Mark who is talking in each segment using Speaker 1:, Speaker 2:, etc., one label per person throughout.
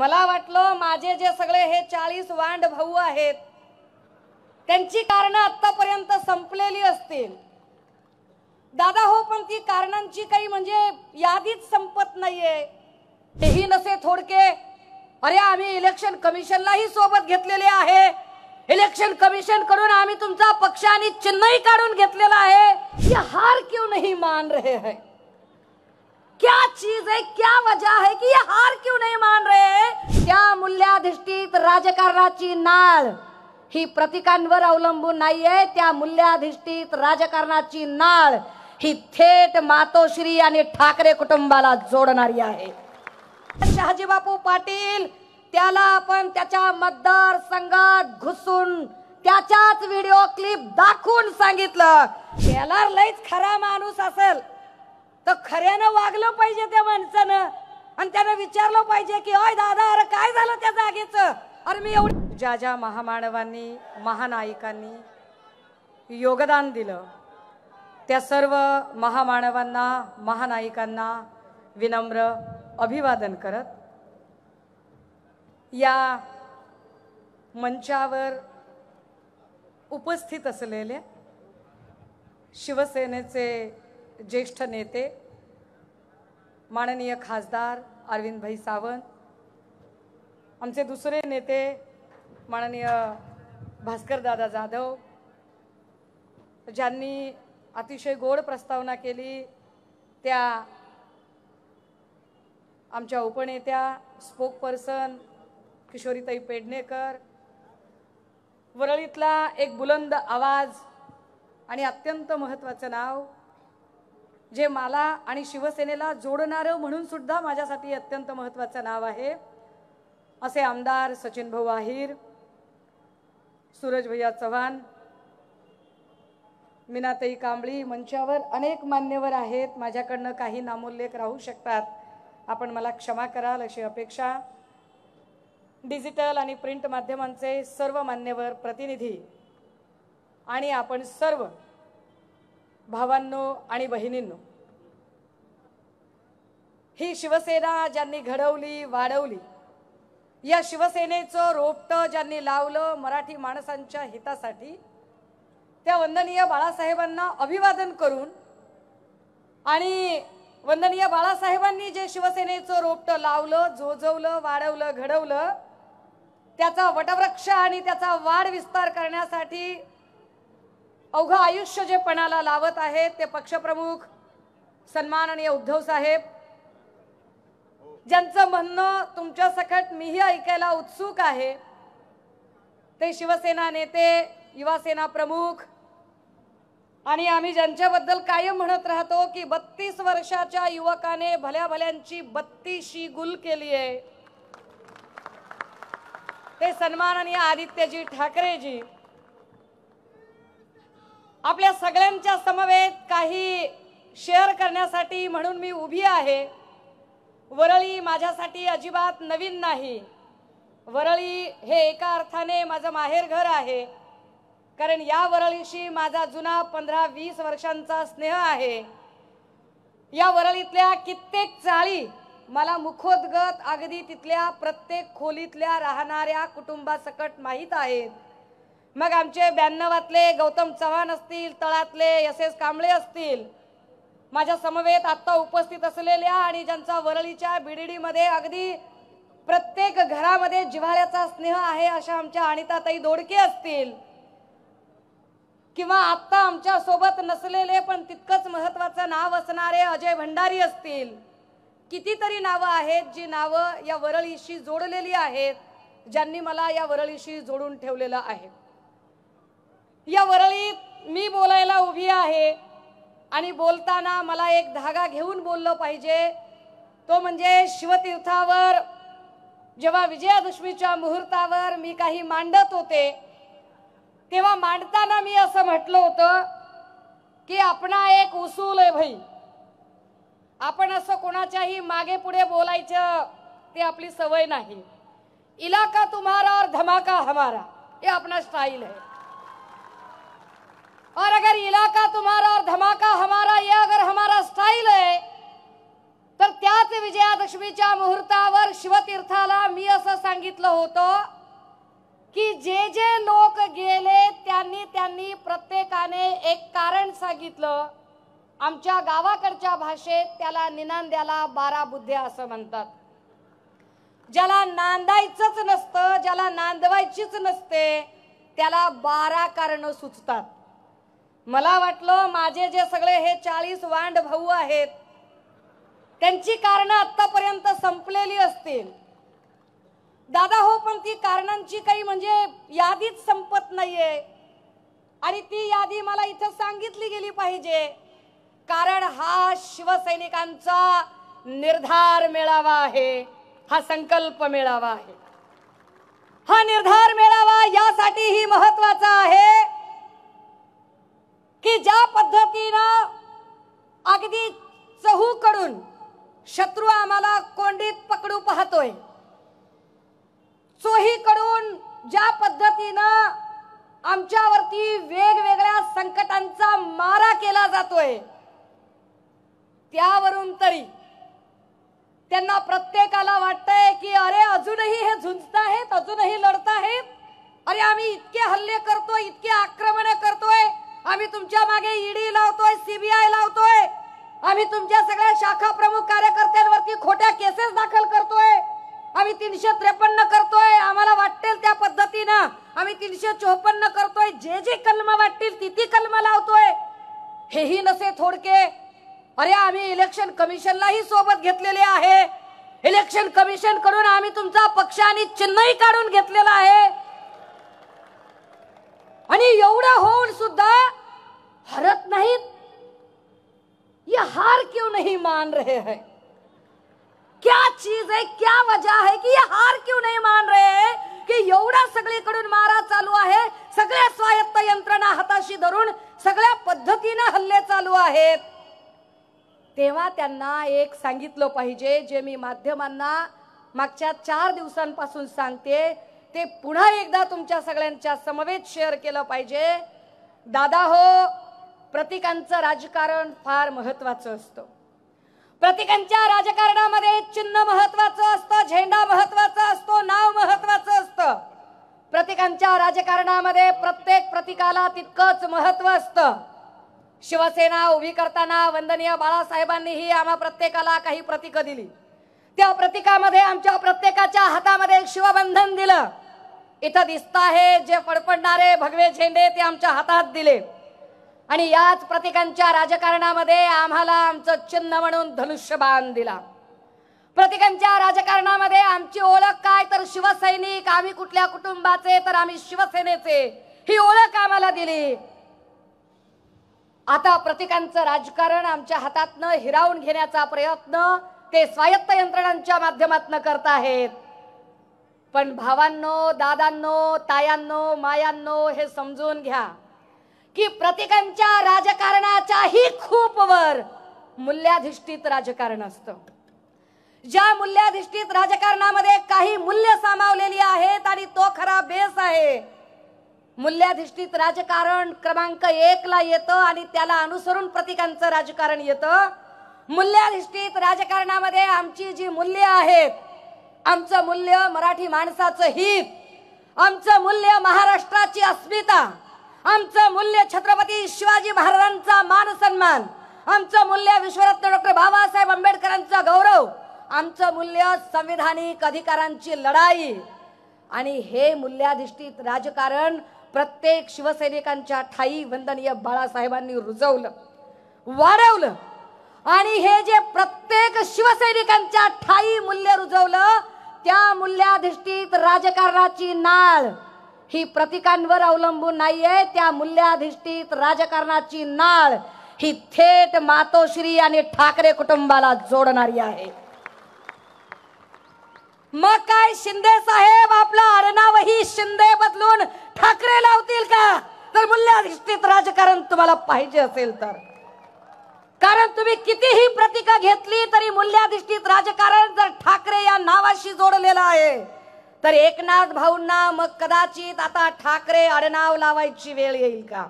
Speaker 1: मला वाटलं माझे जे सगळे हे चाळीस वांड भाऊ आहेत त्यांची कारण आतापर्यंत संपलेली असतील दादा हो पण ती कारणांची काही म्हणजे यादीच संपत नाहीये तेही नसे थोडके अरे आम्ही इलेक्शन कमिशनलाही सोबत घेतलेले आहे इलेक्शन कमिशन कडून आम्ही तुमचा पक्ष आणि चिन्हही काढून घेतलेला आहे हार क्यों नाही मान रहे है क्या चीज है क्या वजह है की हार क्यों नहीं मान रहे क्या मूल्याधिष्ठित राजकारणाची नाळ ही प्रतिकांवर अवलंबून नाहीये त्या मूल्याधिष्ठित राजकारणाची नाळ ही थेट मातोश्री आणि ठाकरे कुटुंबाला जोडणारी आहे शहाजी बापू पाटील त्याला आपण त्याच्या मतदार संघात घुसून त्याच्याच व्हिडिओ क्लिप दाखवून सांगितलं त्याला लईच खरा माणूस असेल तर खऱ्यानं वागलं पाहिजे त्या माणसानं आणि त्यानं विचारलं पाहिजे की अय दादा अरे काय झालं त्या जागेच अरे मी एवढं ज्या ज्या महामानवांनी महानायिकांनी योगदान दिलं त्या सर्व महामानवांना महानायिकांना विनम्र अभिवादन करत या मंचावर उपस्थित असलेले शिवसेनेचे ज्येष्ठ नेते माननीय खासदार भाई सावंत आमचे दुसरे नेते माननीय भास्करदादा जाधव ज्यांनी अतिशय गोड प्रस्तावना केली त्या आमच्या उपनेत्या स्पोक पर्सन किशोरीताई पेडणेकर वरळीतला एक बुलंद आवाज आणि अत्यंत महत्त्वाचं नाव जे मला आणि शिवसेनेला जोडणारं म्हणून सुद्धा माझ्यासाठी अत्यंत महत्त्वाचं नाव आहे असे आमदार सचिन भाऊ आहीर सूरज भैया चव्हाण मीनाताई कांबळी मंचावर अनेक मान्यवर आहेत माझ्याकडनं काही नामोल्लेख राहू शकतात आपण मला क्षमा कराल अशी अपेक्षा डिजिटल आणि प्रिंट माध्यमांचे सर्व मान्यवर प्रतिनिधी आणि आपण सर्व भावांनो आणि बहिणींनो ही शिवसेना ज्यांनी घडवली वाढवली या शिवसेनेचं रोपटं ज्यांनी लावलं मराठी माणसांच्या हितासाठी त्या वंदनीय बाळासाहेबांना अभिवादन करून आणि वंदनीय बाळासाहेबांनी जे शिवसेनेचं रोपटं लावलं जोजवलं वाढवलं घडवलं त्याचा वटवृक्ष आणि त्याचा वाढ विस्तार करण्यासाठी अवघं आयुष्य जे पणाला लावत आहेत ते पक्षप्रमुख सन्माननीय उद्धव साहेब ज्यांचं म्हणणं तुमच्या सकट मीही ऐकायला उत्सुक आहे ते शिवसेना नेते युवासेना प्रमुख आणि आम्ही ज्यांच्याबद्दल कायम म्हणत राहतो की बत्तीस वर्षाच्या युवकाने भल्या भल्यांची बत्तीशी गुल केली आहे ते सन्माननीय आदित्यजी ठाकरेजी आपल्या सगळ्यांच्या समवेत काही शेअर करण्यासाठी म्हणून मी उभी आहे वरळी माझ्यासाठी अजिबात नवीन नाही वरळी हे एका अर्थाने माझं माहेर घर आहे कारण या वरळीशी माझा जुना पंधरा वीस वर्षांचा स्नेह आहे या वरळीतल्या कित्येक चाळी मला मुखोद्गत अगदी तिथल्या प्रत्येक खोलीतल्या राहणाऱ्या कुटुंबासकट माहीत आहेत मग आमचे ब्याण्णवातले गौतम चव्हाण असतील तळातले एस एस कांबळे असतील माझ्या समवेत आत्ता उपस्थित असलेल्या आणि ज्यांचा वरळीच्या बीडीडीमध्ये अगदी प्रत्येक घरामध्ये जिव्हाळ्याचा स्नेह आहे अशा आमच्या अनिताताई दोडके असतील किंवा आत्ता आमच्या सोबत नसलेले पण तितकंच महत्वाचं नाव असणारे अजय भंडारी असतील कितीतरी नावं आहेत जी नावं या वरळीशी जोडलेली आहेत ज्यांनी मला या वरळीशी जोडून ठेवलेलं आहे या वरळीत मी बोलायला उभी आहे आणि बोलताना मला एक धागा घेऊन बोललो पाहिजे तो म्हणजे शिवतीर्थावर जेव्हा विजयादशमीच्या मुहूर्तावर मी काही मांडत होते तेव्हा मांडताना मी असं म्हटलं होतं की आपणा एक उसूल आहे भाई आपण असं कोणाच्याही मागे पुढे बोलायचं ते आपली सवय नाही इलाका तुम्हारा और धमाका हमारा हे आपला स्टाईल आहे
Speaker 2: और अगर इलाका तुम्हारा और धमाका हमारा ये अगर हमारा
Speaker 1: स्टाइल है तर त्याच विजयादशमीच्या मुहूर्तावर शिवतीर्थाला मी असं सांगितलं होतं की जे जे लोक गेले त्यांनी त्यांनी प्रत्येकाने एक कारण सांगितलं आमच्या गावाकडच्या भाषेत त्याला निनांद्याला बारा बुद्धे असं म्हणतात ज्याला नांदायचंच नसतं ज्याला नांदवायचीच नसते त्याला बारा कारणं सुचतात मला वाटलं माझे जे सगळे हे चाळीस वांड भाऊ आहेत त्यांची कारणं आतापर्यंत संपलेली असतील दादा हो पण ती कारणांची काही म्हणजे यादीच संपत नाहीये आणि ती यादी मला इथं सांगितली गेली पाहिजे कारण हा शिवसैनिकांचा निर्धार मेळावा आहे हा संकल्प मेळावा आहे हा निर्धार मेळावा यासाठी ही महत्वाचा आहे की ज्या पद्धतीनं अगदी चहूकडून शत्रू आम्हाला कोंडीत पकडू पाहतोय चोहीकडून ज्या पद्धतीनं आमच्यावरती वेगवेगळ्या संकटांचा मारा केला जातोय त्यावरून तरी त्यांना प्रत्येकाला वाटतंय की अरे अजूनही हे झुंजत आहेत अजूनही लढत आहेत अरे आम्ही इतके हल्ले करतोय इतके आक्रमण करतोय आम्ही तुमच्या मागे ईडी e लावतोय सीबीआय लावतोय आम्ही तुमच्या सगळ्या शाखा प्रमुख कार्यकर्त्यांवरती खोट्या केसेस दाखल करतोय आम्ही तीनशे त्रेपन्न करतोय आम्हाला वाटेल त्या पद्धतीनं आम्ही तीनशे चोपन्न करतोय जे जे कलम वाटतील ती ती कलम लावतोय हेही नसे थोडके अरे आम्ही इलेक्शन कमिशनलाही सोबत घेतलेले आहे इलेक्शन कमिशन कडून आम्ही तुमचा पक्ष आणि चिन्हही काढून घेतलेला आहे आणि एवढं होऊन सुद्धा हरत नाहीत ये हार क्यों नाही मान रहे हैं क्या चीज है क्या वजह है की ये हार क्यों नहीं मान रहे हैं की एवढा सगळीकडून मारा चालू आहे सगळ्या स्वायत्त यंत्रणा हाताशी धरून सगळ्या पद्धतीनं हल्ले चालू आहेत तेव्हा त्यांना एक सांगितलं पाहिजे जे मी माध्यमांना मागच्या चार दिवसांपासून सांगते ते पुन्हा एकदा तुमच्या सगळ्यांच्या समवेत शेअर केलं पाहिजे दादा हो प्रतिकांचं राजकारण फार महत्वाचं असतं प्रतिकांच्या राजकारणामध्ये चिन्ह महत्वाचं असतं झेंडा महत्वाचा असतो नाव महत्वाचं असतं प्रतिकांच्या राजकारणामध्ये प्रत्येक प्रतीकाला तितकंच महत्व असतं शिवसेना उभी करताना वंदनीय बाळासाहेबांनीही आम्हा प्रत्येकाला काही प्रतीकं दिली त्या प्रतीकामध्ये आमच्या प्रत्येकाच्या हातामध्ये शिवबंधन दिलं इथं दिसत आहे जे फडफडणारे भगवे झेंडे ते आमच्या हातात दिले आणि याच प्रतिकांच्या राजकारणामध्ये आम्हाला आमचं चिन्ह म्हणून धनुष्यबाण दिला प्रतिकांच्या राजकारणामध्ये आमची ओळख काय तर शिवसैनिक आम्ही कुठल्या कुटुंबाचे तर आम्ही शिवसेनेचे ही ओळख आम्हाला दिली आता प्रतिकांचं राजकारण आमच्या हातातनं हिरावून घेण्याचा प्रयत्न ते स्वायत्त यंत्रणांच्या माध्यमातून करत आहेत पण भावांनो दादांनो तायांनो मायांनो हे समजून घ्या की प्रतिकांच्या राजकारणाच्याही खूप वर मूल्याधिष्ठित राजकारण असत ज्या मूल्याधिष्ठित राजकारणामध्ये काही मूल्य सामावलेली आहेत आणि तो खरा बेस आहे मूल्याधिष्ठित राजकारण क्रमांक एक ला येतं आणि त्याला अनुसरून प्रतिकांचं राजकारण येतं मूल्याधिष्ठित राजकारणामध्ये आमची जी मूल्य आहेत आमचं मूल्य मराठी माणसाचं हित आमचं मूल्य महाराष्ट्राची अस्मिता आमचं मूल्य छत्रपती शिवाजी महाराजांचा मान सन्मान आमचं मूल्य विश्वरत्न डॉक्टर बाबासाहेब आंबेडकरांचा गौरव आमचं मूल्य संविधानिक अधिकारांची लढाई आणि हे मूल्याधिष्ठित राजकारण प्रत्येक शिवसैनिकांच्या ठाई वंदनीय बाळासाहेबांनी रुजवलं वाढवलं आणि हे जे प्रत्येक शिवसैनिकांच्या ठाई मूल्य रुजवलं त्या मूल्याधिष्ठित राजकारणाची नाळ ही प्रतिकांवर अवलंबून नाहीये त्या मूल्याधिष्ठित राजकारणाची नाळ ही थेट मातोश्री आणि ठाकरे कुटुंबाला जोडणारी आहे मग काय शिंदे साहेब आपला आडनावही शिंदे बदलून ठाकरे लावतील का तर मूल्याधिष्ठित राजकारण तुम्हाला पाहिजे असेल तर कारण तुम्ही कितीही प्रतिका घेतली तरी मूल्याधिष्ठित राजकारण जर ठाकरे या नावाशी जोडलेलं आहे तर एकनाथ भाऊंना मग कदाचित आता ठाकरे आडनाव लावायची वेळ येईल का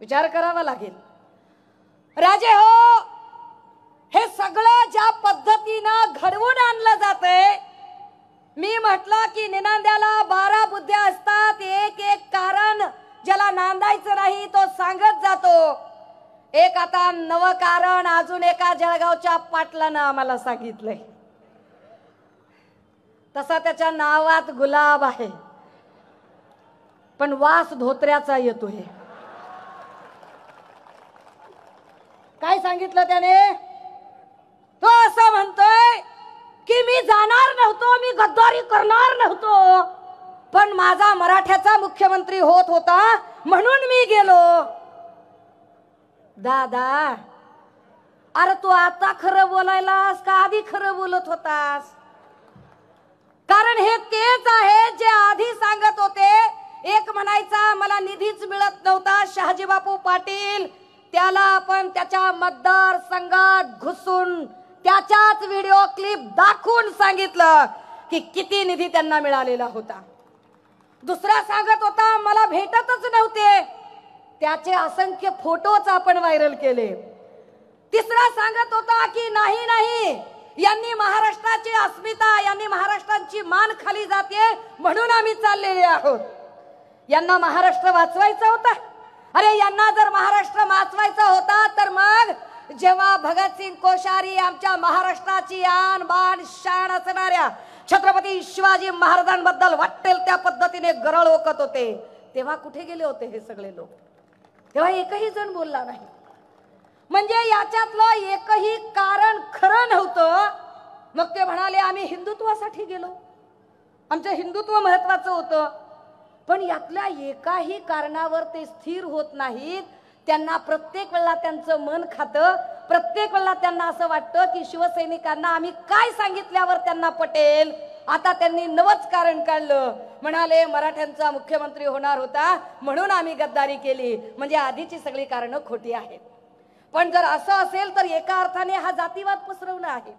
Speaker 1: विचार करावा लागेल राजे हो हे सगळं ज्या पद्धतीनं घडवून आणलं जाते मी म्हटलं की निनांद्याला बारा बुद्ध्या असतात एक एक कारण ज्याला नांदायचं नाही तो सांगत जातो एक आता नव कारण अजून एका जळगावच्या पाटलानं आम्हाला सांगितलंय तसा त्याच्या नावात गुलाब आहे पण वास धोत्र्याचा येतो हे काय सांगितलं त्याने तो असं म्हणतोय की मी जाणार नव्हतो मी गद्दारी करणार नव्हतो पण माझा मराठ्याचा मुख्यमंत्री होत होता म्हणून मी गेलो दादा अरे तू आता खरं बोलायलास का आधी खरं बोलत होतास कारण हे तेच आहे जे आधी सांगत होते एक म्हणायचा मला निधीच मिळत नव्हता शहाजी बापू पाटील त्याला आपण त्याच्या मतदार संघात घुसून त्याच्याच व्हिडिओ क्लिप दाखवून सांगितलं की कि किती निधी त्यांना मिळालेला होता दुसरा सांगत होता मला भेटतच नव्हते त्याचे असंख्य फोटोच आपण व्हायरल केले तिसरा सांगत होता की नाही नाही यांनी महाराष्ट्राची अस्मिता यांनी महाराष्ट्रांची मान खाली जाते म्हणून आम्ही चाललेले आहोत यांना महाराष्ट्र वाचवायचा होता अरे यांना जर महाराष्ट्र वाचवायचा होता तर मग जेव्हा भगतसिंग कोश्यारी आमच्या महाराष्ट्राची आण बाण शाण असणाऱ्या छत्रपती शिवाजी महाराजांबद्दल वाटेल त्या पद्धतीने गरळ ओकत होते तेव्हा कुठे गेले होते हे सगळे लोक तेव्हा एकही जण बोलला नाही म्हणजे याच्यातलं एकही कारण खरं नव्हतं मग ते म्हणाले आम्ही हिंदुत्वासाठी गेलो आमचं हिंदुत्व महत्वाचं होतं पण यातल्या एकाही कारणावर ते स्थिर होत नाहीत त्यांना प्रत्येक वेळेला त्यांचं मन खातं प्रत्येक वेळेला त्यांना असं वाटतं की शिवसैनिकांना आम्ही काय सांगितल्यावर त्यांना पटेल आता त्यांनी नवच कारण काढलं म्हणाले मराठ्यांचा मुख्यमंत्री होणार होता म्हणून आम्ही गद्दारी केली म्हणजे आधीची सगळी कारणं खोटी आहेत पण जर असं असेल तर एका अर्थाने हा जातीवाद पसरवणं आहे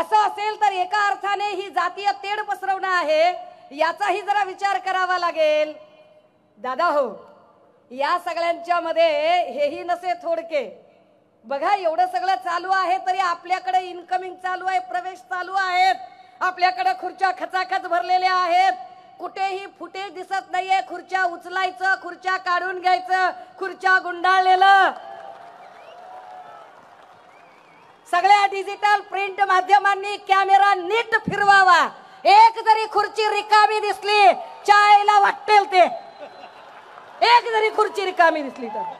Speaker 1: असं असेल तर एका अर्थाने ही जातीय तेढ पसरवणं आहे याचाही जरा विचार करावा लागेल दादा हो या सगळ्यांच्या मध्ये हेही नसे थोडके बघा एवढं सगळं चालू आहे तरी आपल्याकडे इन्कमिंग चालू आहे प्रवेश चालू आहेत आपल्याकडे खुर्च्या खचाखच भरलेल्या आहेत कुठेही फुटे दिसत नाहीये खुर्च्या उचलायचं खुर्च्या काढून घ्यायचं खुर्च्या गुंडाळलेलं सगळ्या डिजिटल प्रिंट माध्यमांनी कॅमेरा नीट फिरवावा एक जरी खुर्ची रिकामी दिसली चायला वाटेल ते एक जरी खुर्ची रिकामी दिसली तर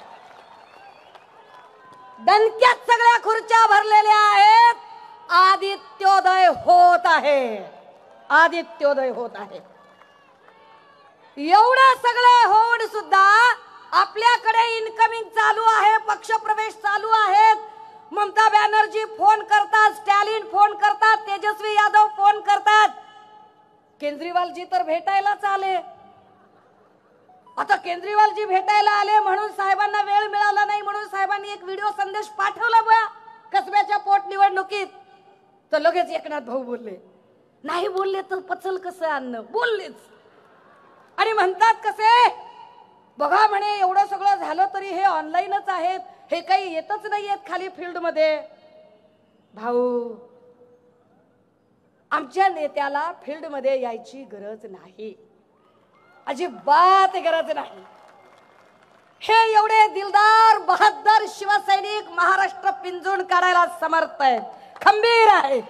Speaker 1: दणक्यात सगळ्या खुर्च्या भरलेल्या आहेत आदित्योदय होत आहे आदित्योदय होत आहे एवढं सगळं होऊन सुद्धा आपल्याकडे इनकमिंग चालू आहे पक्ष प्रवेश चालू आहेत ममता बॅनर्जी फोन करतात स्टॅलिन फोन करतात तेजस्वी यादव फोन करतात केजरीवालजी तर भेटायलाच आले आता केजरीवालजी भेटायला आले म्हणून साहेबांना वेळ मिळाला नाही म्हणून साहेबांनी एक व्हिडिओ संदेश पाठवला बघा कसब्याच्या पोटनिवडणुकीत तर लगेच एकनाथ भाऊ बोलले नाही बोलले तर पचल कसं आणणं बोललेच आणि म्हणतात कसे बघा म्हणे एवढं सगळं झालं तरी हे ऑनलाईनच आहेत हे काही येतच नाही आहेत खाली फील्डमध्ये भाऊ आमच्या नेत्याला फील्डमध्ये यायची गरज नाही अजिबात गरज नाही हे एवढे दिलदार बहादर शिवसैनिक महाराष्ट्र पिंजून काढायला समर्थ आहेत खंबीर आहे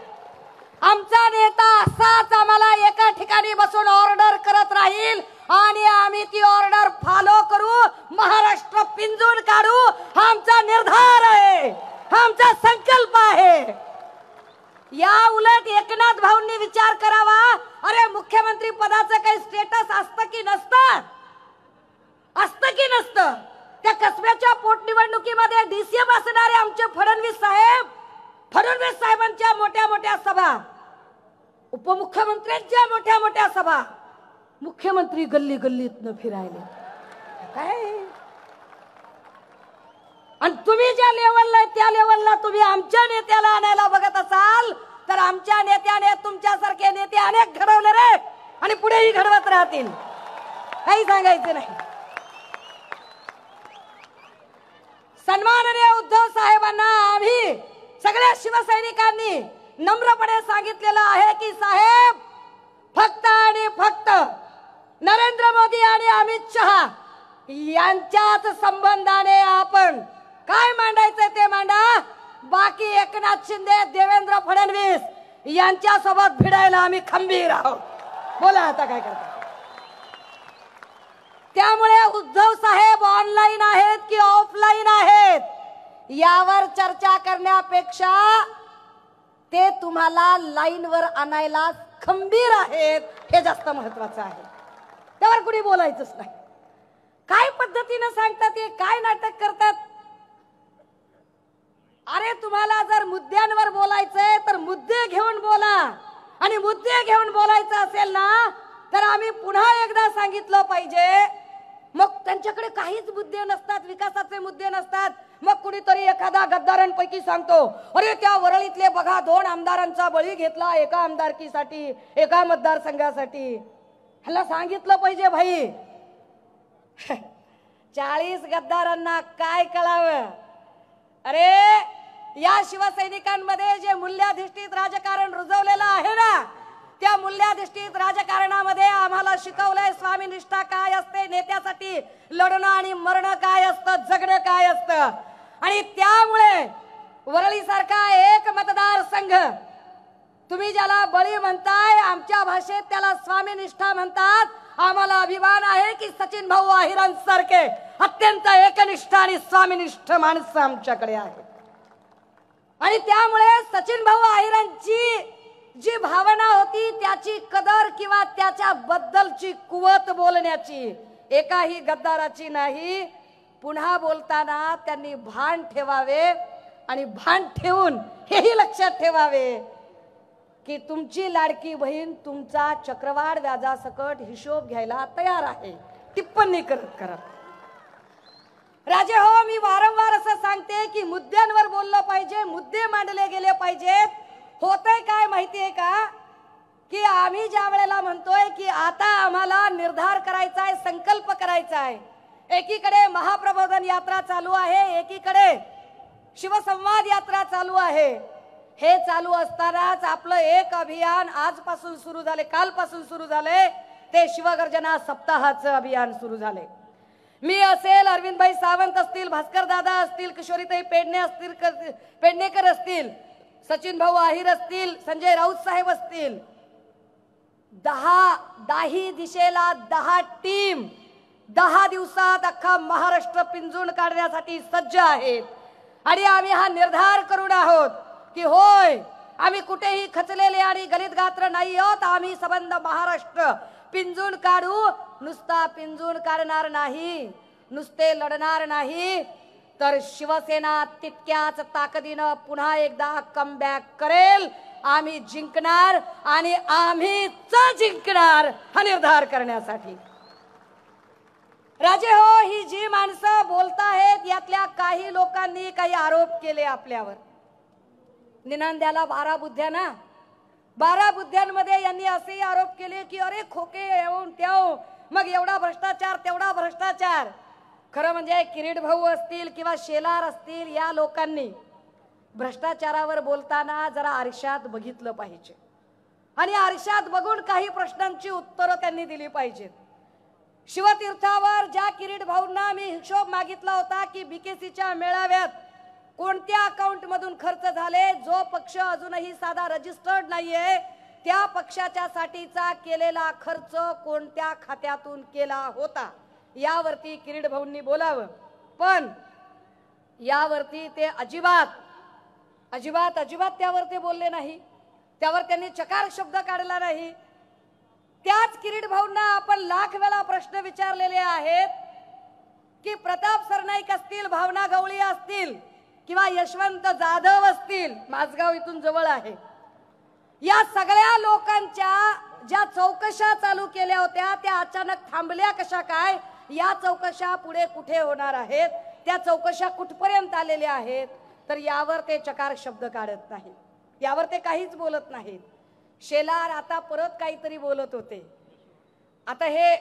Speaker 1: आमचा नेता असाच आम्हाला एका ठिकाणी बसून ऑर्डर करत राहील आणि आम्ही ती ऑर्डर फॉलो करू महाराष्ट्र पिंजून काढू हा आमचा निर्धार आहे हा आमचा संकल्प आहे या उलट एकनाथ भाऊंनी विचार करावा अरे मुख्यमंत्री पदाचं काही स्टेटस असतं की नसतं असतं की नसतं त्या कसब्याच्या पोटनिवडणुकीमध्ये डीसीएम असणारे आमचे फडणवीस साहेब फडणवीस साहेबांच्या मोठ्या मोठ्या सभा उपमुख्यमंत्र्यांच्या मोठ्या मोठ्या सभा मुख्यमंत्री गल्ली गल्लीत न फिरायले आणि तुम्ही ज्या लेवलला त्या लेवलला तुम्ही आमच्या नेत्याला आणायला बघत असाल तर आमच्या नेत्याने तुमच्यासारखे नेते अनेक घडवले रे आणि पुढेही घडवत राहतील काही सांगायचं नाही सन्माननीय उद्धव साहेबांना आम्ही सगळ्या शिवसैनिकांनी नम्रपणे सांगितलेलं आहे की साहेब फक्त आणि फक्त नरेंद्र मोदी आणि अमित शहा यांच्यात संबंधाने आपण काय मांडायचं ते मांडा बाकी एकनाथ शिंदे देवेंद्र फडणवीस यांच्या सोबत भिडायला आम्ही खंबीर आहोत बोला आता काय करतो त्यामुळे उद्धव यावर चर्चा करण्यापेक्षा ते तुम्हाला वर आणायला खंबीर आहेत हे जास्त महत्वाचं आहे त्यावर कुणी बोलायचंच नाही काय पद्धतीनं सांगतात हे काय नाटक करतात अरे तुम्हाला जर मुद्द्यांवर बोलायचंय तर मुद्दे घेऊन बोला आणि मुद्दे घेऊन बोलायचं असेल ना तर आम्ही पुन्हा एकदा सांगितलं पाहिजे मग त्यांच्याकडे काहीच मुद्दे नसतात विकासाचे मुद्दे नसतात मग कुणीतरी एखादा गद्दारांपैकी सांगतो अरे त्या वरळीतले बघा दोन आमदारांचा बळी घेतला एका आमदारकीसाठी एका मतदारसंघासाठी ह्याला सांगितलं पाहिजे भाई चाळीस गद्दारांना काय कळावं अरे या शिवसैनिकांमध्ये जे मूल्याधिष्ठित राजकारण रुजवलेलं आहे ना त्या मूल्याधिष्ठित राजकारणामध्ये आम्हाला शिकवलंय स्वामी निष्ठा काय असते नेत्यासाठी लढणं आणि मरणं काय असतं जगणं काय असतं आणि त्यामुळे वरळी सारखा एक मतदार संघ तुम्ही ज्याला बळी म्हणताय आमच्या भाषेत त्याला स्वामी निष्ठा म्हणतात आम्हाला अभिमान आहे की सचिन भाऊ आहिरांसारखे अत्यंत एकनिष्ठ आणि स्वामीनिष्ठ माणसं आमच्याकडे आहे आणि त्यामुळे सचिन भाऊ आहिरांची जी भावना होती त्याची कदर किंवा त्याच्या बद्दलची कुवत बोलण्याची एकाही गद्दाराची नाही पुन्हा बोलताना त्यांनी भान ठेवावे आणि भान ठेवून हेही लक्षात ठेवावे की तुमची लाडकी बहीण तुमचा चक्रवाढ व्याजासकट हिशोब घ्यायला तयार आहे टिप्पणी करत करत राजे हो मी वारंवार असं सांगते की मुद्द्यांवर बोललं पाहिजे मुद्दे मांडले गेले पाहिजेत आहे काय माहितीये का की आम्ही ज्या वेळेला म्हणतोय की आता आम्हाला निर्धार करायचा आहे संकल्प करायचा आहे एकीकडे महाप्रबोधन यात्रा चालू आहे एकीकडे शिवसंवाद यात्रा चालू आहे हे चालू असतानाच आपलं एक अभियान आजपासून सुरू झाले कालपासून सुरू झाले ते शिवगर्जना सप्ताहाचं अभियान सुरू झाले मी असेल अरविंदभाई सावंत असतील भास्कर दादा असतील किशोरीताई पेडणे असतील पेडणेकर असतील सचिन भाऊ आहिर असतील संजय राऊत साहेब असतील दहा दाही दिशेला दहा टीम दहा दिवसात अख्खा महाराष्ट्र पिंजून काढण्यासाठी सज्ज आहेत आणि आम्ही हा निर्धार करून आहोत की होय आम्ही कुठेही खचलेले आणि गलित गात्र नाही आहोत आम्ही संबंध महाराष्ट्र पिंजून काढू नुसता पिंजून काढणार नाही नुसते लढणार नाही तर शिवसेना तितक्याच ताकदीनं पुन्हा एकदा कमबॅक करेल आम्ही जिंकणार आणि आम्हीच जिंकणार हा निर्धार करण्यासाठी राजे हो ही जी माणसं बोलताहेत यातल्या काही लोकांनी काही आरोप केले आपल्यावर निनांद्याला बारा बुद्ध्या ना बारा बुद्ध्यांमध्ये यांनी असेही आरोप केले की अरे खोके येऊन त्याऊ मग एवढा भ्रष्टाचार तेवढा भ्रष्टाचार खरं म्हणजे किरीट भाऊ असतील किंवा शेलार असतील या लोकांनी भ्रष्टाचारावर बोलताना जरा आरशात बघितलं पाहिजे आणि आरशात बघून काही प्रश्नांची उत्तरं त्यांनी दिली पाहिजेत शिवतीर्थावर ज्या किरीट भाऊंना मी हिशोब मागितला होता की बीकेसीच्या मेळाव्यात कोणत्या अकाउंट मधून खर्च झाले जो पक्ष अजूनही साधा रजिस्टर्ड नाहीये त्या पक्षाच्या साठीचा केलेला खर्च कोणत्या खात्यातून केला होता यावरती किरीट भाऊंनी बोलावं पण यावरती ते अजिबात अजिबात अजिबात त्यावरती बोलले नाही त्यावर त्यांनी चकार शब्द काढला नाही त्याच किरीट भाऊंना आपण लाख वेळा प्रश्न विचारलेले आहेत की प्रताप सरनाईक असतील भावना गवळी असतील किंवा यशवंत जाधव असतील माझगाव इथून जवळ आहे या सगळ्या लोकांच्या ज्या चौकशा चालू केल्या होत्या त्या अचानक थांबल्या कशा काय या चौकशा पुढे कुठे होणार आहेत त्या चौकशा कुठपर्यंत आलेल्या आहेत तर यावर ते चकार शब्द काढत नाही यावर ते काहीच बोलत नाहीत शेलार आता परत काहीतरी बोलत होते आता हे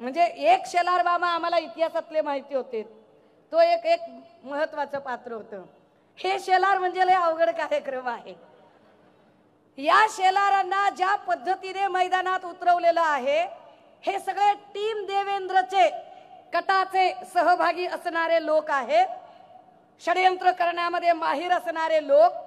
Speaker 1: म्हणजे एक शेलार बाबा आम्हाला इतिहासातले माहिती होते तो एक एक महत्वाचं पात्र होतं हे शेलार म्हणजे लय अवघड कार्यक्रम आहे या शेलारांना ज्या पद्धतीने मैदानात उतरवलेलं आहे हे सगळे टीम देवेंद्रचे कटाचे सहभागी असणारे लोक आहेत षडयंत्र करण्यामध्ये माहीर असणारे लोक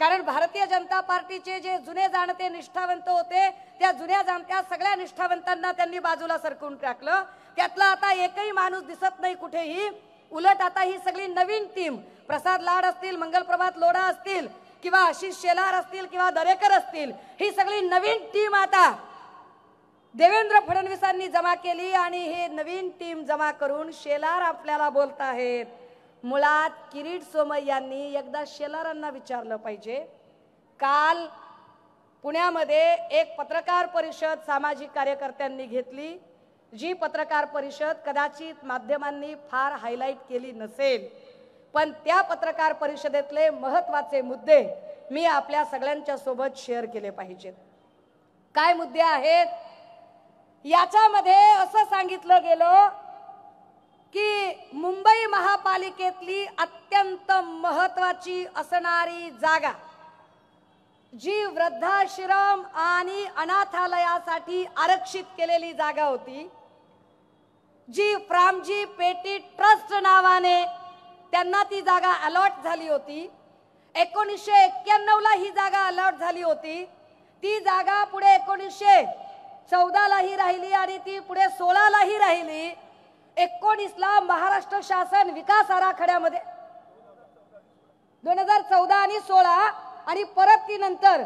Speaker 1: कारण भारतीय जनता पार्टीचे जे जुने जाणते निष्ठावंत होते त्या जुन्या जाणत्या सगळ्या निष्ठावंतांना त्यांनी बाजूला सरकून टाकलं त्यातला आता एकही माणूस दिसत नाही कुठेही उलट आता ही सगळी नवीन टीम प्रसाद लाड असतील मंगलप्रभात लोढा असतील किंवा आशिष शेलार असतील किंवा दरेकर असतील ही सगळी नवीन टीम आता देवेंद्र फडणवीसांनी जमा केली आणि हे नवीन टीम जमा करून शेलार आपल्याला बोलत आहेत मुळात किरीट सोमय यांनी एकदा शेलारांना विचारलं पाहिजे काल पुण्यामध्ये एक पत्रकार परिषद सामाजिक कार्यकर्त्यांनी घेतली जी पत्रकार परिषद कदाचित माध्यमांनी फार हायलाईट केली नसेल पण त्या पत्रकार परिषदेतले महत्त्वाचे मुद्दे मी आपल्या सगळ्यांच्या सोबत शेअर केले पाहिजेत काय मुद्दे आहेत याच्यामध्ये असं सांगितलं गेलं की मुंबई महापालिकेतली अत्यंत महत्वाची असणारी जागा जी वृद्धाश्रम आणि अनाथालयासाठी आरक्षित केलेली जागा होती जी फ्रामजी पेटी ट्रस्ट नावाने त्यांना ती जागा अलॉट झाली होती एकोणीसशे एक्क्याण्णव ला ही जागा अलॉट झाली होती ती जागा पुढे एकोणीसशे चौदालाही राहिली आणि ती पुढे सोळालाही राहिली एकोणीसला महाराष्ट्र शासन विकास आराखड्यामध्ये दोन हजार चौदा आणि सोळा आणि परत ती नंतर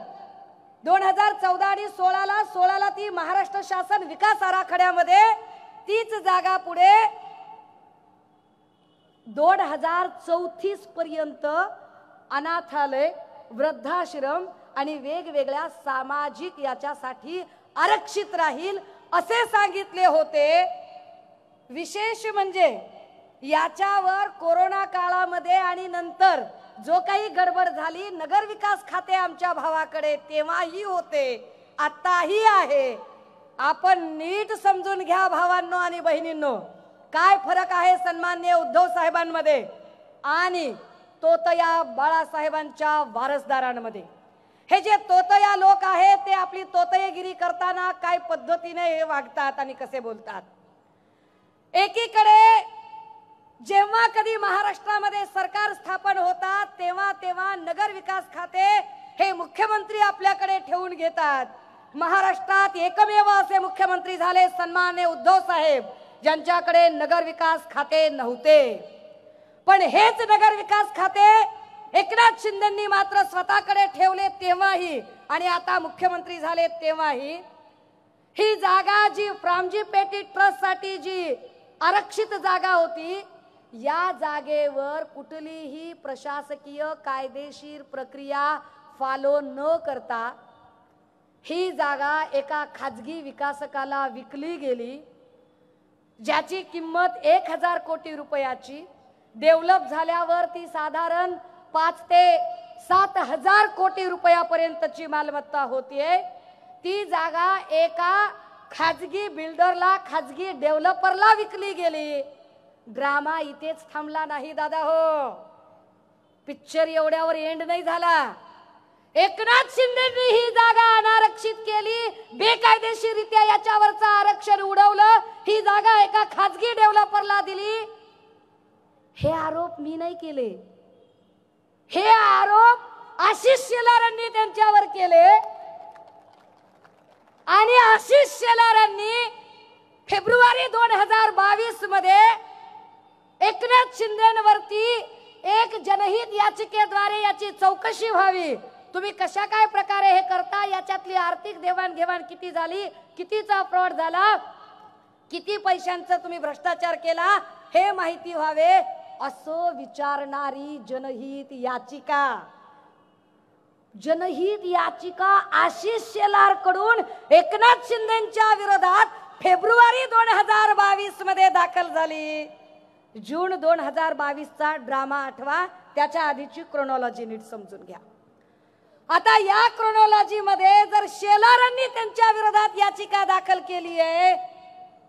Speaker 1: दोन हजार चौदा आणि सोळाला सोळाला ती महाराष्ट्र शासन विकास आराखड्यामध्ये तीच जागा पुढे दोन हजार चौतीस पर्यंत अनाथालय वृद्धाश्रम आणि वेगवेगळ्या सामाजिक याच्यासाठी आरक्षित राहील असे सांगितले होते विशेष म्हणजे याच्यावर कोरोना काळामध्ये आणि नंतर जो काही गडबड झाली नगर विकास खाते आमच्या भावाकडे तेव्हाही होते आत्ताही आहे आपण नीट समजून घ्या भावांनो आणि बहिणींनो काय फरक आहे सन्मान्य उद्धव साहेबांमध्ये आणि तोतया बाळासाहेबांच्या वारसदारांमध्ये हे जे तोतया लोक आहेत ते आपली तोतयेगिरी करताना काय पद्धतीने हे वागतात आणि कसे बोलतात एकीकडे जेव्हा कधी महाराष्ट्रामध्ये सरकार स्थापन होतात तेव्हा तेव्हा नगर विकास खाते हे मुख्यमंत्री आपल्याकडे ठेवून घेतात महाराष्ट्रात एकमेव असे मुख्यमंत्री झाले सन्मान्य उद्धव साहेब ज्यांच्याकडे नगर विकास खाते नव्हते पण हेच नगर विकास खाते एकनाथ शिंदेनी मात्र स्वतःकडे ठेवले तेव्हाही आणि आता मुख्यमंत्री झाले तेव्हाही ही जागा जी फ्रामजी पेटी ट्रस्ट साठी जी आरक्षित जागा होती या जागेवर कुठलीही प्रशासकीय कायदेशीर प्रक्रिया फॉलो न करता ही जागा एका खाजगी विकासकाला विकली गेली ज्याची किंमत एक हजार कोटी रुपयाची डेव्हलप झाल्यावर ती साधारण पाच ते सात हजार कोटी रुपयापर्यंतची मालमत्ता होतीये ती जागा एका खाजगी बिल्डरला खाजगी डेव्हलपरला विकली गेली ड्रामा इथेच थांबला नाही दादा हो पिक्चर एवढ्यावर एंड नाही झाला एकनाथ शिंदेनी ही जागा अनारक्षित केली बेकायदेशीरित्या याच्यावरच आरक्षण उडवलं ही जागा एका खाजगी डेव्हलपरला दिली हे आरोप मी नाही केले हे आरोप आशिष शेलारांनी त्यांच्यावर केले आणि आशिष शेलारांनी फेब्रुवारी दोन हजार बावीस मध्ये एकनाथ शिंदेवरती एक जनहित याचिकेद्वारे याची चौकशी व्हावी तुम्ही कशा काय प्रकारे हे करता याच्यातली आर्थिक देवाणघेवाण किती झाली कितीचा फ्रॉड झाला किती पैशांचा तुम्ही भ्रष्टाचार केला हे माहिती व्हावे असं विचारणारी जनहित याचिका जनहित याचिका आशिष शेलार कडून एकनाथ शिंदेच्या विरोधात फेब्रुवारी दोन हजार बावीस मध्ये दाखल झाली जून दोन हजार चा ड्रामा आठवा त्याच्या आधीची क्रोनॉलॉजी नीट समजून घ्या आता या क्रोनॉलॉजी मध्ये जर शेलारांनी त्यांच्या विरोधात याचिका दाखल केली आहे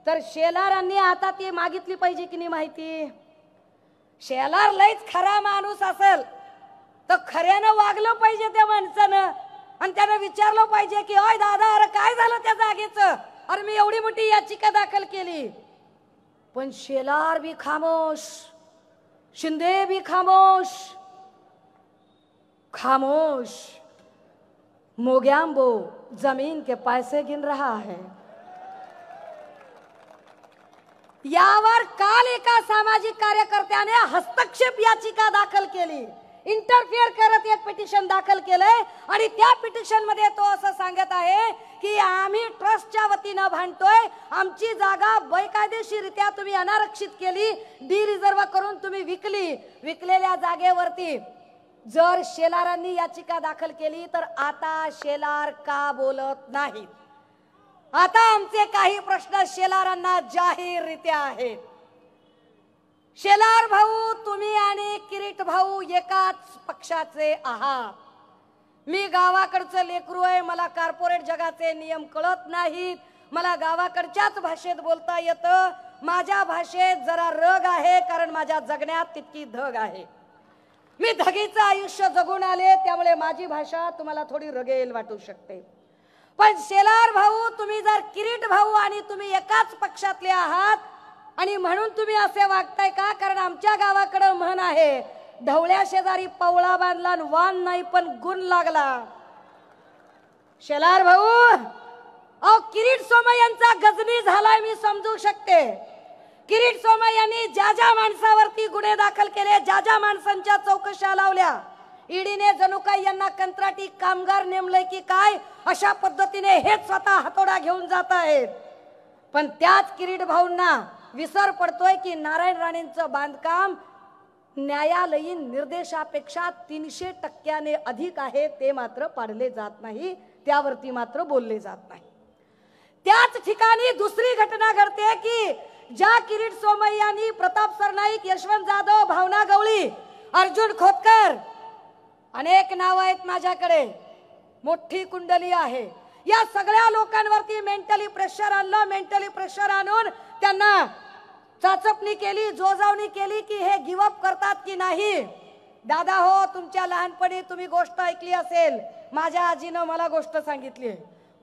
Speaker 1: तर शेलारांनी आता ती मागितली पाहिजे की नाही माहिती शेलार लयच खरा माणूस असेल तर खऱ्यानं वागलं पाहिजे त्या माणसानं आणि त्यानं विचारलं पाहिजे की ओय दादा अरे काय झालं त्या जागेच अरे मी एवढी मोठी याचिका दाखल केली पण शेलार बी खामोश शिंदे बी खामोश खामोश मोग्यांबो जमीन के पैसे गिन रहा है यावर काल एका सामाजिक कार्यकर्त्याने हस्तक्षेप याचिका दाखल केली इंटरफिअर करत एक पिटिशन दाखल केलंय आणि त्या पिटिशन मध्ये तो असं सांगत आहे की आम्ही ट्रस्टच्या वतीनं भांडतोय आमची जागा बेकायदेशीरित्या तुम्ही अनारक्षित केली डी रिझर्व करून तुम्ही विकली विकलेल्या जागेवरती जर शेलारांनी याचिका दाखल केली तर आता शेलार का बोलत नाहीत आता आमचे काही प्रश्न शेलारांना जाहीररित्या आहेत शेलार भाऊ तुम्ही आणि किरीट भाऊ एकाच पक्षाचे आहात मी गावाकडचं लेकरू आहे मला कॉर्पोरेट जगाचे नियम कळत नाहीत मला गावाकडच्याच भाषेत बोलता येतं माझ्या भाषेत जरा रग आहे कारण माझ्या जगण्यात तितकी धग आहे मी धगीचं आयुष्य जगून आले त्यामुळे माझी भाषा तुम्हाला थोडी रगेल वाटू शकते पण शेलार भाऊ तुम्ही जर किरीट भाऊ आणि तुम्ही एकाच पक्षातले आहात आणि म्हणून तुम्ही असे वागताय का कारण आमच्या गावाकडं म्हण आहे ढवळ्या शेजारी पवळा बांधला वान नाही पण गुण लागला शेलार भाऊ अहो किरीट सोमय यांचा गजनी झालाय मी समजू शकते किरीट सोमय यांनी ज्या ज्या माणसावरती गुन्हे दाखल केले ज्या ज्या माणसांच्या चौकशा लावल्या ईडीने जणू यांना कंत्राटी कामगार नेमले की काय अशा पद्धतीने हेच स्वतः हातोडा घेऊन जात आहेत पण त्याच किरीट भाऊंना विसर पडतोय की नारायण राणेंचं बांधकाम न्यायालयीन निर्देशापेक्षा तीनशे टक्क्याने अधिक आहे ते मात्र पाडले जात नाही त्यावरती मात्र बोलले जात नाही त्याच ठिकाणी दुसरी घटना घडते की ज्या किरीट सोमय्यानी प्रताप सरनाईक यशवंत जाधव भावना गवळी अर्जुन खोतकर अनेक नाव आहेत माझ्याकडे मोठी कुंडली आहे या सगळ्या लोकांवरती मेंटली प्रेशर आणलं मेंटली प्रेशर आणून त्यांना चाचपणी केली जोजावणी केली की हे गिवअप करतात की नाही दादा हो तुमच्या लहानपणी तुम्ही गोष्ट ऐकली असेल माझ्या आजीनं मला गोष्ट सांगितली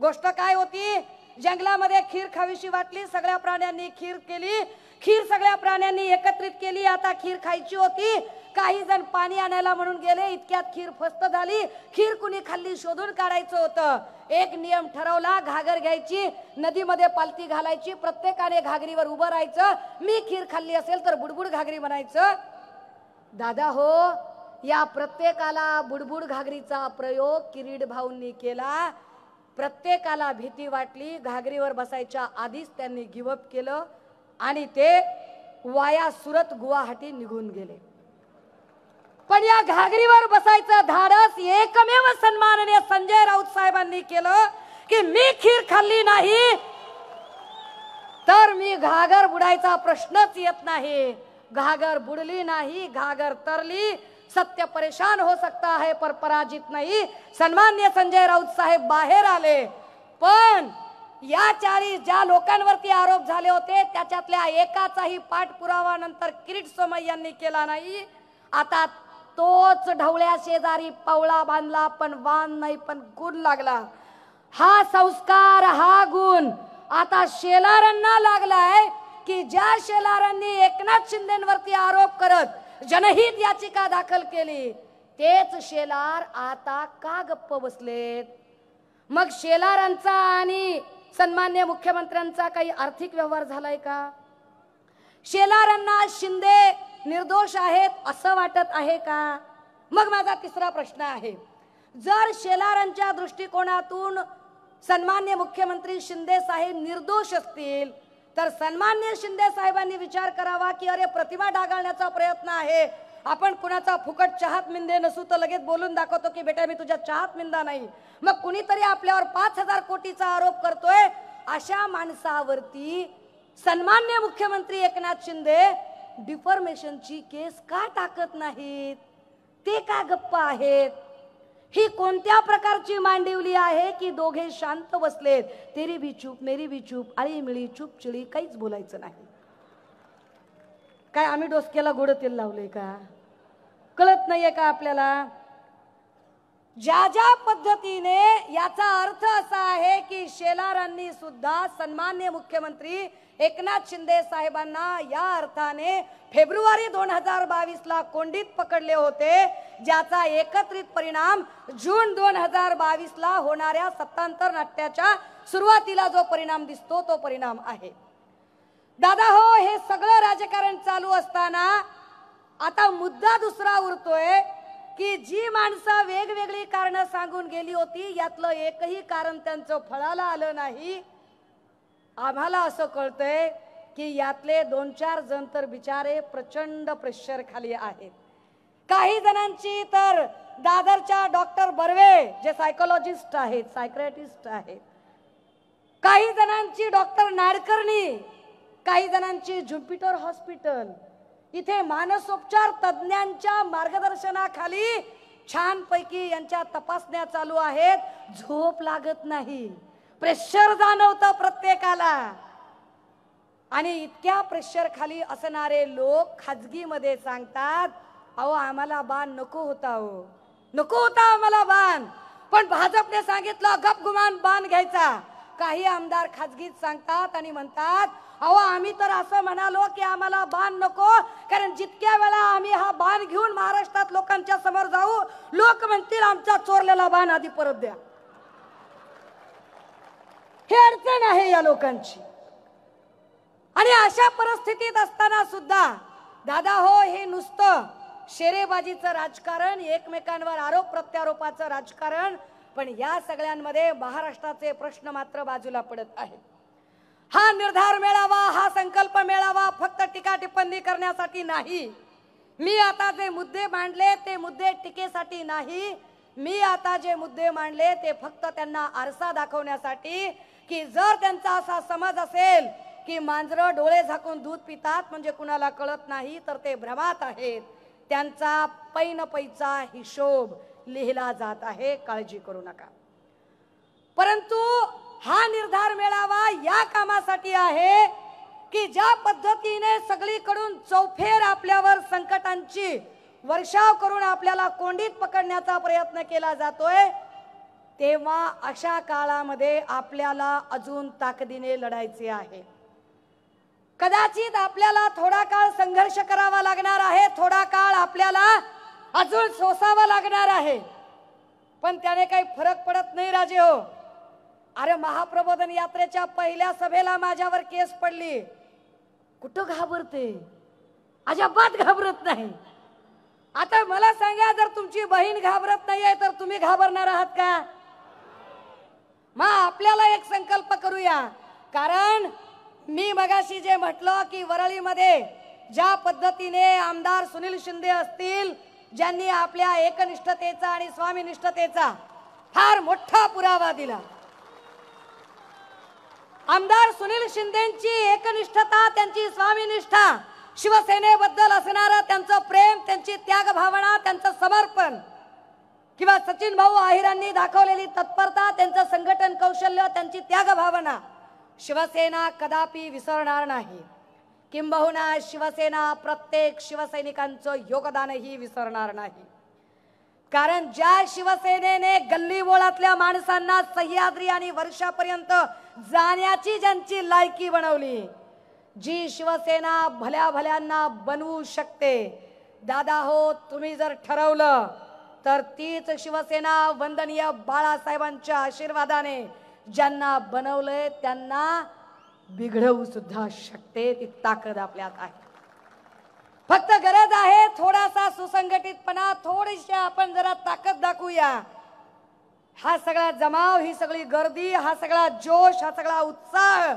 Speaker 1: गोष्ट काय होती जंगलामध्ये खीर खावीशी वाटली सगळ्या प्राण्यांनी खीर केली खीर सगळ्या प्राण्यांनी एकत्रित केली आता खीर खायची होती काही जण पाणी आणायला म्हणून गेले इतक्यात खीर फस्त झाली खीर कुणी खाल्ली शोधून काढायचं होतं एक नियम ठरवला घागर घ्यायची नदीमध्ये पालती घालायची प्रत्येकाने घागरीवर उभं राहायचं मी खीर खाल्ली असेल तर बुडबुड घागरी म्हणायचं दादा हो या प्रत्येकाला बुडबुड घागरीचा प्रयोग किरीड भाऊंनी केला प्रत्येकाला भीती वाटली घागरीवर बसायच्या आधीच त्यांनी गिवअप केलं आणि ते वाया सुरत गुवाहाटी निघून गेले पण या घागरीवर बसायचं धाडस एकमेव सन्माननीय संजय राऊत साहेबांनी केलं की मी खीर खाल्ली नाही तर मी घागर बुडायचा प्रश्नच येत नाही घागर बुडली नाही घागर तरली सत्य परेशान हो सकता आहे पर पराजित नाही सन्मान्य संजय राऊत साहेब बाहेर आले पण या चारी ज्या लोकांवरती आरोप झाले होते त्याच्यातल्या एकाचाही पाठपुरावा नंतर किरीट सोमय यांनी केला नाही आता तोच ढवळ्या शेजारी पावळा बांधला पण वान नाही पण गुण लागला हा संस्कार हा गुण आता शेलारांना लागलाय की ज्या शेलारांनी एकनाथ शिंदेवरती आरोप करत जनहित याचिका दाखल केली तेच शेलार आता का गप्प बसलेत मग शेलारांचा आणि सन्मान्य मुख्यमंत्र्यांचा काही आर्थिक व्यवहार झालाय का शेलारांना शिंदे निर्दोष आहेत असं वाटत आहे का मग माझा तिसरा प्रश्न आहे जर शेलारांच्या दृष्टिकोनातून सन्मान्य मुख्यमंत्री शिंदे साहेब निर्दोष असतील तर सन्मान्य शिंदे साहेबांनी विचार करावा की अरे प्रतिमा डागाळण्याचा प्रयत्न आहे आपण कुणाचा फुकट चहात मिंदे नसू तर लगेच बोलून दाखवतो की बेटा मी तुझ्या चहात मिंदा नाही मग कुणीतरी आपल्यावर पाच हजार कोटीचा आरोप करतोय अशा माणसावरती सन्मान्य मुख्यमंत्री एकनाथ शिंदे डिफॉर्मेशनची केस का टाकत नाहीत ते का गप्प आहेत ही कोणत्या प्रकारची मांडिवली आहे की दोघे शांत बसलेत तेरी भी चूप मेरी भी चूप आळी मिळी चूप चिळी काहीच बोलायचं नाही काय आम्ही डोसक्याला गोड तेल लावले का कळत नाहीये का आपल्याला ज्या ज्या पद्धतीने याचा अर्थ असा आहे की शेलारांनी सुद्धा सन्मान्य मुख्यमंत्री एकनाथ शिंदे साहेबांना या अर्थाने फेब्रुवारी दोन हजार बावीस ला कोंडीत पकडले होते ज्याचा एकत्रित परिणाम जून दोन हजार बावीस ला होणाऱ्या सत्तांतर नाट्याच्या सुरुवातीला जो परिणाम दिसतो तो परिणाम आहे दादा हो हे सगळं राजकारण चालू असताना आता मुद्दा दुसरा उरतोय की जी माणसं वेगवेगळी कारणं सांगून गेली होती यातलं एकही कारण त्यांचं फळाला आलं नाही आम्हाला असं कळतंय की यातले दोन चार जण तर बिचारे प्रचंड प्रेशर खाली आहेत काही जणांची तर दादरच्या डॉक्टर बर्वे जे सायकोलॉजिस्ट आहेत सायक्रॅटिस्ट आहेत काही जणांची डॉक्टर नाडकर्णी काही जणांची ज्युपिटर हॉस्पिटल इथे मानसोपचार तज्ज्ञांच्या मार्गदर्शनाखाली छानपैकी यांच्या तपासण्या चालू आहेत झोप लागत नाही प्रेशर जाणवतं प्रत्येकाला आणि इतक्या प्रेशर खाली असणारे लोक खाजगीमध्ये सांगतात अहो आम्हाला बाण नको होता हो नको होता आम्हाला बाण पण भाजपने सांगितलं गपगुमान बाण घ्यायचा काही आमदार खाजगीत सांगतात आणि म्हणतात अहो आम्ही तर असं म्हणालो की आम्हाला बाण नको कारण जितक्या वेळा आम्ही हा बाण घेऊन महाराष्ट्रात लोकांच्या समोर जाऊ लोक म्हणतील आमचा चोरलेला बाण आधी परत द्या हे अडचण आहे या लोकांची आणि अशा परिस्थितीत असताना सुद्धा दादा हो हे नुसतं शेरेबाजीचं राजकारण एकमेकांवर आरोप प्रत्यारोपाचं राजकारण पण या सगळ्यांमध्ये महाराष्ट्राचे प्रश्न मात्र बाजूला पडत आहे हा निर्धार मिळावा हा संकल्प मिळावा फक्त टीका टिप्पणी करण्यासाठी नाही मी आता जे मुद्दे मांडले ते मुद्दे टीकेसाठी नाही मी आता जे मुद्दे मांडले ते फक्त त्यांना आरसा दाखवण्यासाठी की जर त्यांचा असा समज असेल की मांजर डोळे झाकून दूध पितात म्हणजे कुणाला कळत नाही तर ते भ्रमात आहेत त्यांचा पैन पैचा हिशोब लिहिला जात आहे काळजी करू नका परंतु हा निर्धार मिळावा या कामासाठी आहे की ज्या पद्धतीने सगळीकडून चौफेर आपल्यावर संकटांची वर्षाव करून आपल्याला कोंडीत पकडण्याचा प्रयत्न केला जातोय तेव्हा अशा काळामध्ये आपल्याला अजून ताकदीने लढायचे आहे कदाचित आपल्याला थोडा काळ संघर्ष करावा लागणार आहे थोडा काळ आपल्याला अजून सोसावा लागणार आहे पण त्याने काही फरक पडत नाही राजे हो अरे महाप्रबोधन यात्रेच्या पहिल्या सभेला माझ्यावर केस पडली कुठं घाबरते अजिबात घाबरत नाही आता मला सांगा जर तुमची बहीण घाबरत नाहीये तर तुम्ही घाबरणार आहात का मग आपल्याला एक संकल्प करूया कारण मी मगाशी जे म्हटलं की वरळीमध्ये ज्या पद्धतीने आमदार सुनील शिंदे असतील ज्यांनी आपल्या एकनिष्ठतेचा आणि स्वामीनिष्ठतेचा फार मोठा पुरावा दिला आमदार सुनील शिंदेची एकनिष्ठता त्यांची स्वामीनिष्ठा शिवसेनेबद्दल असणारं त्यांचं प्रेम त्यांची त्यागभावना त्यांचं समर्पण किंवा सचिन भाऊ आहिरांनी दाखवलेली तत्परता त्यांचं संघटन कौशल्य त्यांची त्याग भावना शिवसेना कदापि विसरणार नाही किंबहुना शिवसेना प्रत्येक शिवसैनिकांचं योगदानही विसरणार नाही कारण ज्या शिवसेनेने गल्ली बोळातल्या माणसांना सह्याद्री आणि वर्षापर्यंत जाण्याची ज्यांची लायकी बनवली जी शिवसेना भल्या भल्यांना बनवू शकते दादा हो तुम्ही जर ठरवलं तर तीच शिवसेना वंदनीय बाळासाहेबांच्या आशीर्वादाने ज्यांना बनवलंय त्यांना बिघडवू सुद्धा शकते ती ताकद आपल्यात आहे फक्त गरज आहे थोडासा सुसंघटितपणा थोडीशी आपण जरा ताकद दाखवूया हा सगळा जमाव ही सगळी गर्दी हा सगळा जोश हा सगळा उत्साह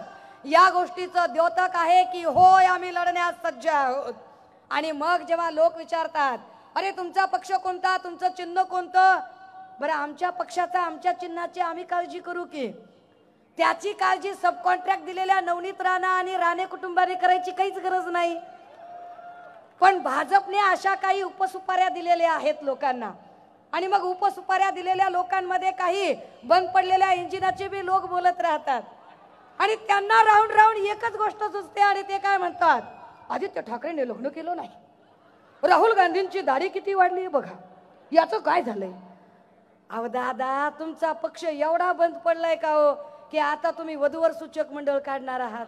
Speaker 1: या गोष्टीचं द्योतक आहे की होय आम्ही लढण्यास सज्ज आहोत आणि मग जेव्हा लोक विचारतात अरे तुमचा पक्ष कोणता तुमचं चिन्ह कोणतं बरं आमच्या पक्षाचा आमच्या चिन्हाची आम्ही काळजी करू की त्याची काळजी सबकॉन्ट्रॅक्ट दिलेल्या नवनीत राणा आणि राणे कुटुंबाने करायची काहीच गरज नाही पण भाजपने अशा काही उपसुपाऱ्या दिलेल्या आहेत लोकांना आणि मग उपसुपाऱ्या दिलेल्या लोकांमध्ये काही बंद पडलेल्या इंजिनाचे बी लोक बोलत राहतात आणि त्यांना राहून राहून एकच गोष्ट सुचते आणि ते काय म्हणतात आदित्य ठाकरेने लग्न केलं नाही राहुल गांधींची दाढी किती वाढली बघा याचं काय झालंय अहो दादा तुमचा पक्ष एवढा बंद पडलाय का हो की आता तुम्ही वधूवर सूचक मंडळ काढणार आहात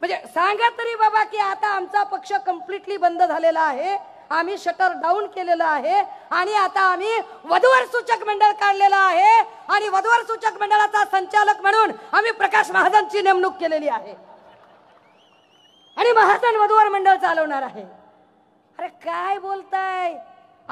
Speaker 1: म्हणजे सांगा तरी बाबा की आता आमचा पक्ष कम्प्लिटली बंद झालेला आहे आम्ही शटर डाऊन केलेलं आहे आणि आता आम्ही वधूवर सूचक मंडळ काढलेलं आहे आणि वधूवर सूचक मंडळाचा संचालक म्हणून आम्ही प्रकाश महाजनची नेमणूक केलेली आहे आणि महाजन वधूवर मंडळ चालवणार आहे अरे काय बोलताय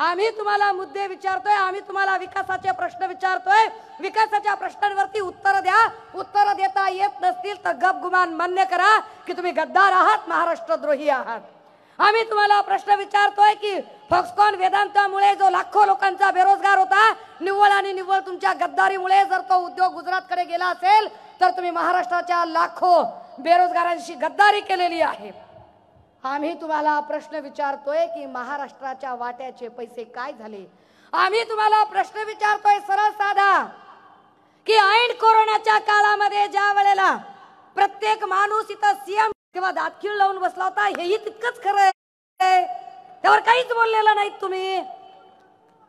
Speaker 1: आम्ही तुम्हाला मुद्दे विचारतोय आम्ही तुम्हाला विकासाचे प्रश्न विचारतोय विकासाच्या प्रश्नांवरती उत्तर द्या उत्तर देता येत नसतील तर गुमान मान्य करा की तुम्ही गद्दार आहात महाराष्ट्रद्रोही आहात आम्ही तुम्हाला प्रश्न विचारतोय की फॉक्सकॉन वेदांतामुळे जो लाखो लोकांचा बेरोजगार होता निव्वळ आणि निव्वळ तुमच्या गद्दारीमुळे जर तो उद्योग गुजरातकडे गेला असेल तर तुम्ही महाराष्ट्राच्या लाखो बेरोजगारांशी गद्दारी केलेली आहे आम्ही तुम्हाला प्रश्न विचारतोय की महाराष्ट्राच्या वाट्याचे पैसे काय झाले आम्ही तुम्हाला प्रश्न विचारतोय सरळ साधा की ऐन कोरोनाच्या काळामध्ये ज्या वेळेला प्रत्येक माणूस इथं सीएम किंवा दातखीळ लावून बसला होता हेही तितकंच खरं आहे त्यावर काहीच बोललेलं नाहीत तुम्ही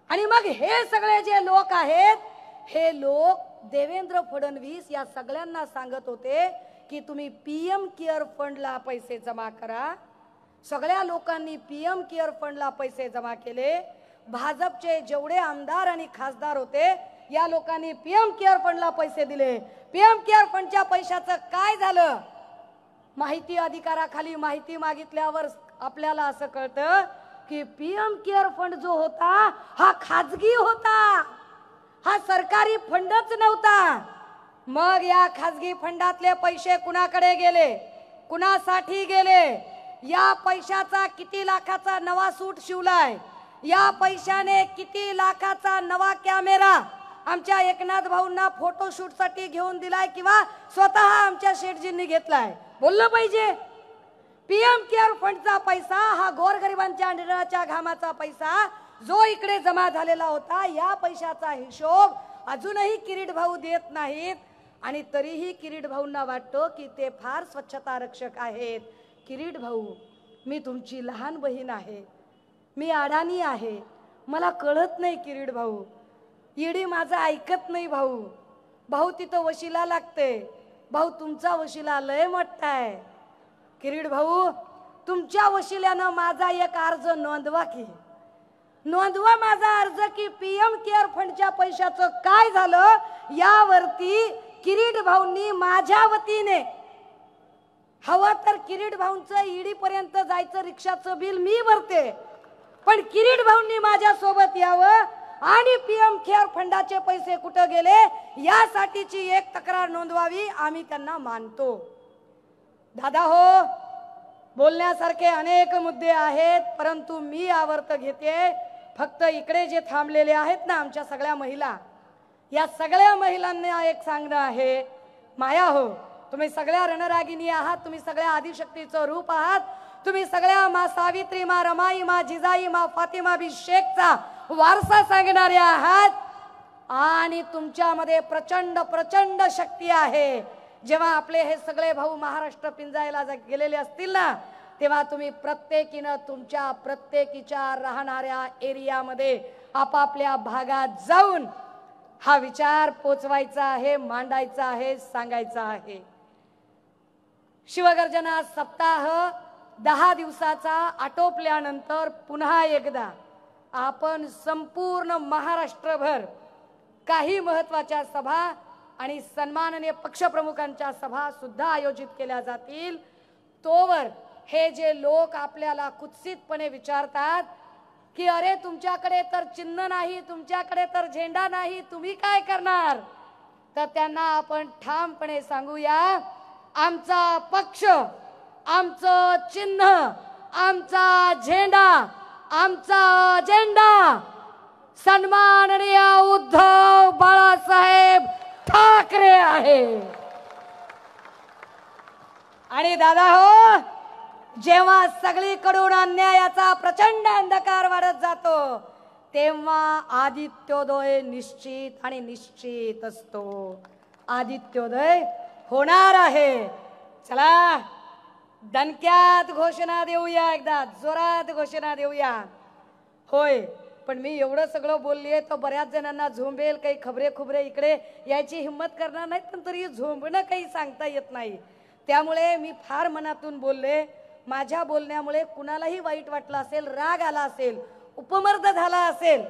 Speaker 1: आणि मग हे सगळे जे लोक आहेत हे लोक देवेंद्र फडणवीस या सगळ्यांना सांगत होते की तुम्ही पीएम केअर फंडला पैसे जमा करा सगळ्या लोकांनी पी एम केअर फंडला पैसे जमा केले भाजपचे जेवढे आमदार आणि खासदार होते या लोकांनी पीएम केअर फंडला पैसे दिले पीएम केअर फंडच्या पैशाचं काय झालं माहिती अधिकाराखाली माहिती मागितल्यावर आपल्याला असं कळतं की पीएम केअर फंड जो होता हा खाजगी होता हा सरकारी फंडच नव्हता मग या खाजगी फंडातले पैसे कुणाकडे गेले कुणासाठी गेले या पैशाचा किती लाखाचा नवा सूट शिवलाय या पैशाने किती लाखाचा नवा कॅमेरा आमच्या एकनाथ भाऊंना फोटोशूटसाठी घेऊन दिलाय किंवा स्वतः आमच्या शेठजींनी घेतलाय बोललं पाहिजे पीएम केअर फंडचा पैसा हा गोरगरिबांच्या निर्णयाच्या घामाचा पैसा जो इकडे जमा झालेला होता या पैशाचा हिशोब अजूनही किरीट भाऊ देत नाहीत आणि तरीही किरीट भाऊंना वाटतो की ते फार स्वच्छता रक्षक आहेत किरीट भाऊ मी तुमची लहान बहीण आहे मी अडाणी आहे मला कळत नाही किरीट भाऊ इडी माझं ऐकत नाही भाऊ भाऊ तिथं वशिला लागते भाऊ तुमचा वशिला लय मटताय किरीट भाऊ तुमच्या वशिल्यानं माझा एक अर्ज नोंदवा की नोंदवा माझा अर्ज की पी एम केअर फंडच्या पैशाचं काय झालं यावरती किरीट भाऊंनी माझ्या वतीने हवं तर किरीट भाऊंचं ईडी पर्यंत जायचं रिक्षाचं बिल मी भरते पण किरीट भाऊंनी माझ्या सोबत यावं आणि पीएम केअर फंडाचे पैसे कुठं गेले यासाठीची एक तक्रार नोंदवावी आम्ही त्यांना मानतो दादा हो बोलण्यासारखे अनेक मुद्दे आहेत परंतु मी आवर्त घेते फक्त इकडे जे थांबलेले आहेत ना आमच्या सगळ्या महिला या सगळ्या महिलांना एक सांगणं आहे माया हो तुम्ही सगळ्या रणरागिनी आहात तुम्ही सगळ्या आदिशक्तीचं रूप आहात तुम्ही सगळ्या मा सावित्री मा रमाई मा जिजाई मा फातिमा बी शेखचा वारसा सांगणारे आहात आणि तुमच्यामध्ये प्रचंड प्रचंड शक्ती आहे जेव्हा आपले हे सगळे भाऊ महाराष्ट्र पिंजायला गेलेले असतील ना तेव्हा तुम्ही प्रत्येकीनं तुमच्या प्रत्येकीच्या राहणाऱ्या एरियामध्ये आपापल्या भागात जाऊन हा विचार पोचवायचा आहे मांडायचा आहे सांगायचा आहे शिवगर्जना सप्ताह दहा दिवसाचा आटोपल्यानंतर पुन्हा एकदा आपण संपूर्ण महाराष्ट्रभर काही महत्त्वाच्या सभा आणि सन्माननीय पक्षप्रमुखांच्या सभा सुद्धा आयोजित केल्या जातील तोवर हे जे लोक आपल्याला कुत्सितपणे विचारतात की अरे तुमच्याकडे तर चिन्ह नाही तुमच्याकडे तर झेंडा नाही तुम्ही काय करणार तर त्यांना आपण ठामपणे सांगूया आमचा पक्ष आमचं चिन्ह आमचा झेंडा आमचा झेंडा सन्माननीय उद्धव बाळासाहेब ठाकरे आहे आणि दादा हो जेव्हा सगळीकडून अन्यायाचा प्रचंड अंधकार वाढत जातो तेव्हा आदित्योदय निश्चित आणि निश्चित असतो आदित्योदय होणार आहे चला दणक्यात घोषणा देऊया एकदा जोरात घोषणा देऊया होय पण मी एवढं सगळं आहे तो बऱ्याच जणांना झोंबेल काही खबरे खुबरे इकडे यायची हिंमत करणार नाहीत पण तरी झोंबणं काही सांगता येत नाही त्यामुळे मी फार मनातून बोलले माझ्या बोलण्यामुळे कुणालाही वाईट वाटलं असेल राग आला असेल उपमर्द झाला असेल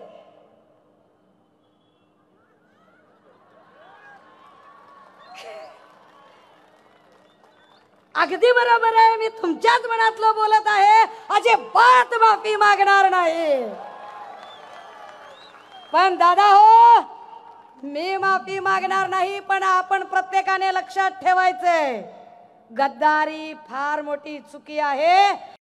Speaker 1: अगदी बरोबर आहे मी तुमच्याच मनातलं बोलत आहे अजिबात माफी मागणार नाही पण दादा हो मी माफी मागणार नाही पण आपण प्रत्येकाने लक्षात ठेवायचंय गद्दारी फार मोठी चुकी आहे